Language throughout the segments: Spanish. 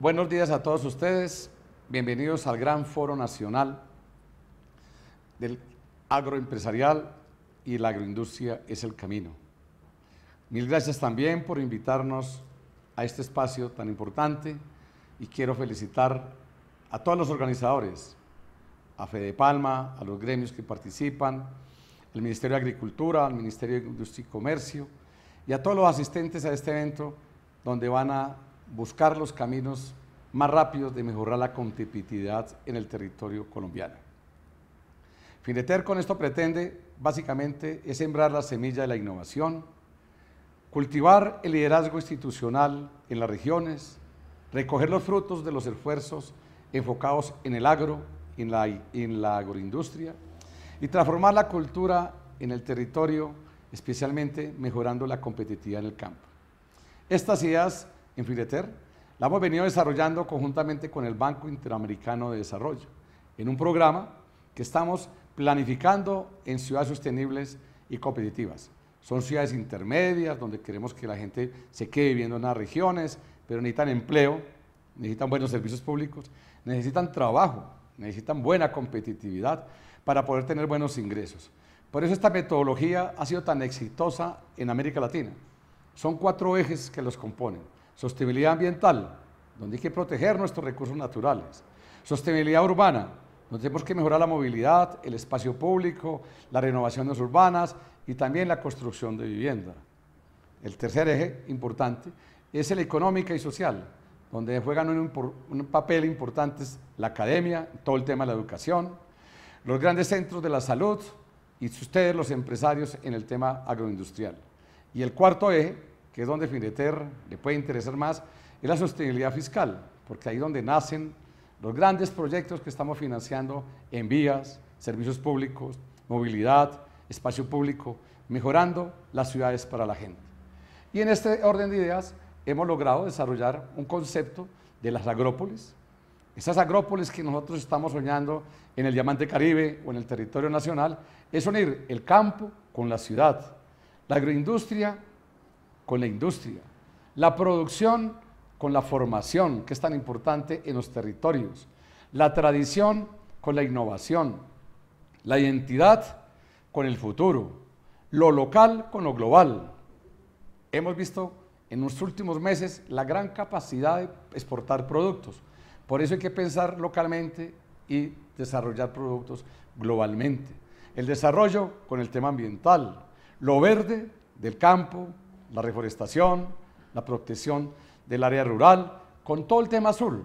Buenos días a todos ustedes. Bienvenidos al gran foro nacional del agroempresarial y la agroindustria es el camino. Mil gracias también por invitarnos a este espacio tan importante y quiero felicitar a todos los organizadores, a Fede Palma, a los gremios que participan, al Ministerio de Agricultura, al Ministerio de Industria y Comercio y a todos los asistentes a este evento donde van a buscar los caminos más rápidos de mejorar la competitividad en el territorio colombiano. Fineter con esto pretende básicamente es sembrar la semilla de la innovación, cultivar el liderazgo institucional en las regiones, recoger los frutos de los esfuerzos enfocados en el agro, en la, en la agroindustria y transformar la cultura en el territorio, especialmente mejorando la competitividad en el campo. Estas ideas en la hemos venido desarrollando conjuntamente con el Banco Interamericano de Desarrollo, en un programa que estamos planificando en ciudades sostenibles y competitivas. Son ciudades intermedias donde queremos que la gente se quede viviendo en las regiones, pero necesitan empleo, necesitan buenos servicios públicos, necesitan trabajo, necesitan buena competitividad para poder tener buenos ingresos. Por eso esta metodología ha sido tan exitosa en América Latina. Son cuatro ejes que los componen Sostenibilidad ambiental, donde hay que proteger nuestros recursos naturales. Sostenibilidad urbana, donde tenemos que mejorar la movilidad, el espacio público, las renovaciones urbanas y también la construcción de vivienda. El tercer eje importante es el económico y social, donde juegan un, un papel importante la academia, todo el tema de la educación, los grandes centros de la salud y ustedes los empresarios en el tema agroindustrial. Y el cuarto eje que es donde Fineter le puede interesar más, es la sostenibilidad fiscal, porque ahí es donde nacen los grandes proyectos que estamos financiando en vías, servicios públicos, movilidad, espacio público, mejorando las ciudades para la gente. Y en este orden de ideas hemos logrado desarrollar un concepto de las agrópolis, esas agrópolis que nosotros estamos soñando en el Diamante Caribe o en el territorio nacional, es unir el campo con la ciudad, la agroindustria con la industria, la producción con la formación, que es tan importante en los territorios, la tradición con la innovación, la identidad con el futuro, lo local con lo global. Hemos visto en los últimos meses la gran capacidad de exportar productos. Por eso hay que pensar localmente y desarrollar productos globalmente. El desarrollo con el tema ambiental, lo verde del campo, la reforestación, la protección del área rural, con todo el tema azul,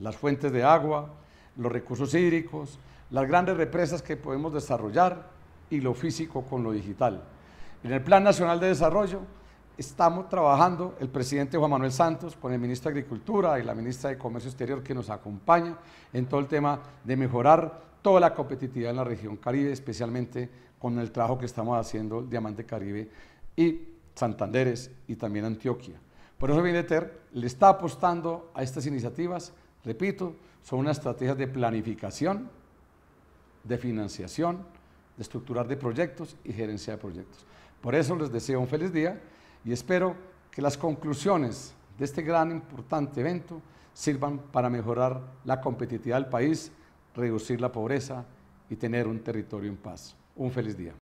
las fuentes de agua, los recursos hídricos, las grandes represas que podemos desarrollar y lo físico con lo digital. En el Plan Nacional de Desarrollo estamos trabajando, el presidente Juan Manuel Santos con el ministro de Agricultura y la ministra de Comercio Exterior que nos acompaña en todo el tema de mejorar toda la competitividad en la región Caribe, especialmente con el trabajo que estamos haciendo Diamante Caribe y Santanderes y también Antioquia. Por eso Bineter le está apostando a estas iniciativas, repito, son una estrategia de planificación, de financiación, de estructurar de proyectos y gerencia de proyectos. Por eso les deseo un feliz día y espero que las conclusiones de este gran importante evento sirvan para mejorar la competitividad del país, reducir la pobreza y tener un territorio en paz. Un feliz día.